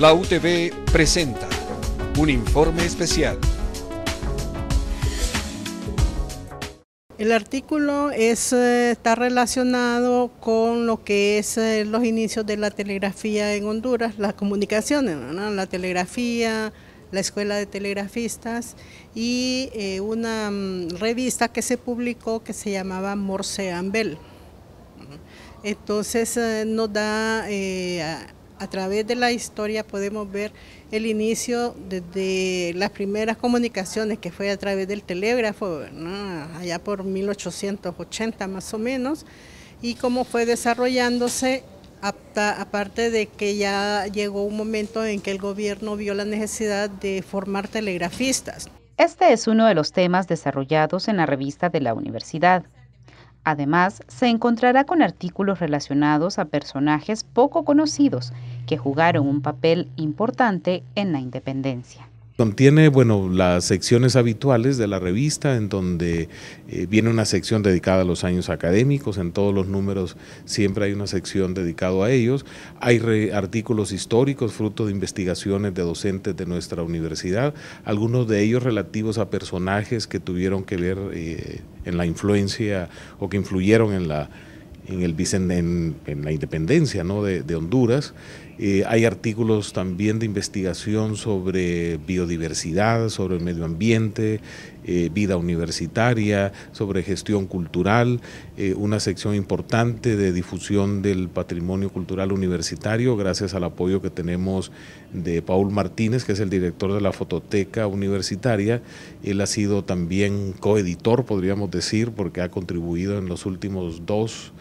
La UTV presenta un informe especial. El artículo eh, está relacionado con lo que es eh, los inicios de la telegrafía en Honduras, las comunicaciones, la telegrafía, la Escuela de Telegrafistas y eh, una mm, revista que se publicó que se llamaba Morse Ambel. Entonces nos da a través de la historia podemos ver el inicio desde las primeras comunicaciones que fue a través del telégrafo, allá por 1880 más o menos, y cómo fue desarrollándose, aparte de que ya llegó un momento en que el gobierno vio la necesidad de formar telegrafistas. Este es uno de los temas desarrollados en la revista de la universidad Además, se encontrará con artículos relacionados a personajes poco conocidos que jugaron un papel importante en la independencia. Contiene, bueno, las secciones habituales de la revista, en donde eh, viene una sección dedicada a los años académicos, en todos los números siempre hay una sección dedicada a ellos. Hay artículos históricos, fruto de investigaciones de docentes de nuestra universidad, algunos de ellos relativos a personajes que tuvieron que ver eh, en la influencia o que influyeron en la en, el, en la independencia de Honduras. Eh, hay artículos también de investigación sobre biodiversidad, sobre el medio ambiente, eh, vida universitaria, sobre gestión cultural, eh, una sección importante de difusión del patrimonio cultural universitario, gracias al apoyo que tenemos de Paul Martínez, que es el director de la Fototeca Universitaria. Él ha sido también coeditor, podríamos decir, porque ha contribuido en los últimos dos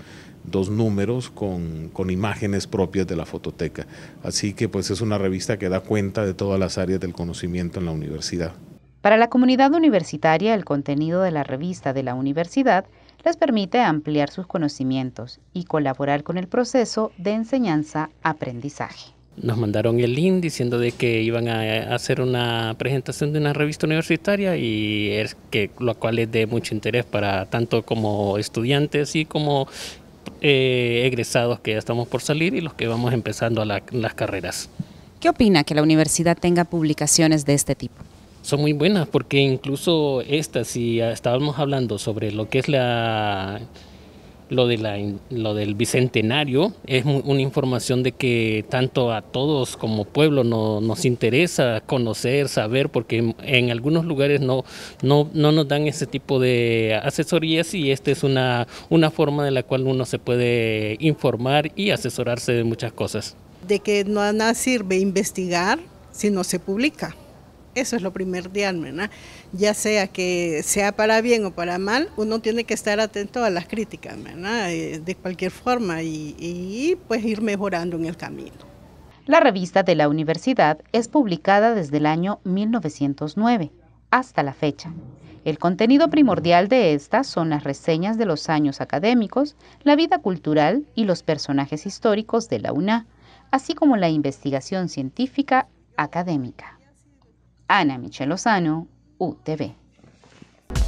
dos números con, con, imágenes propias de la fototeca. Así que pues es una revista que da cuenta de todas las áreas del conocimiento en la universidad. Para la comunidad universitaria, el contenido de la revista de la universidad les permite ampliar sus conocimientos y colaborar con el proceso de enseñanza-aprendizaje. Nos mandaron el link diciendo de que iban a hacer una presentación de una revista universitaria y es que lo cual es de mucho interés para tanto como estudiantes y como eh, egresados que ya estamos por salir y los que vamos empezando a las carreras. ¿Qué opina que la universidad tenga publicaciones de este tipo? Son muy buenas porque incluso estas, si estábamos hablando sobre lo que es la lo, de la, del bicentenario es una información de que tanto a todos como pueblo nos interesa conocer, saber, porque en algunos lugares no, no, no nos dan ese tipo de asesorías y esta es una, una forma de la cual uno se puede informar y asesorarse de muchas cosas. De que no nada sirve investigar si no se publica. Eso es lo primordial, ¿verdad? Ya sea que sea para bien o para mal, uno tiene que estar atento a las críticas, ¿verdad? Eh, de cualquier forma y, pues ir mejorando en el camino. La revista de la universidad es publicada desde el año 1909 hasta la fecha. El contenido primordial de esta son las reseñas de los años académicos, la vida cultural y los personajes históricos de la UNA, así como la investigación científica académica. Ana Michel Lozano, UTV.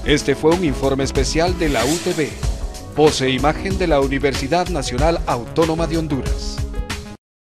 Este fue un informe especial de la UTV, pose imagen de la Universidad Nacional Autónoma de Honduras.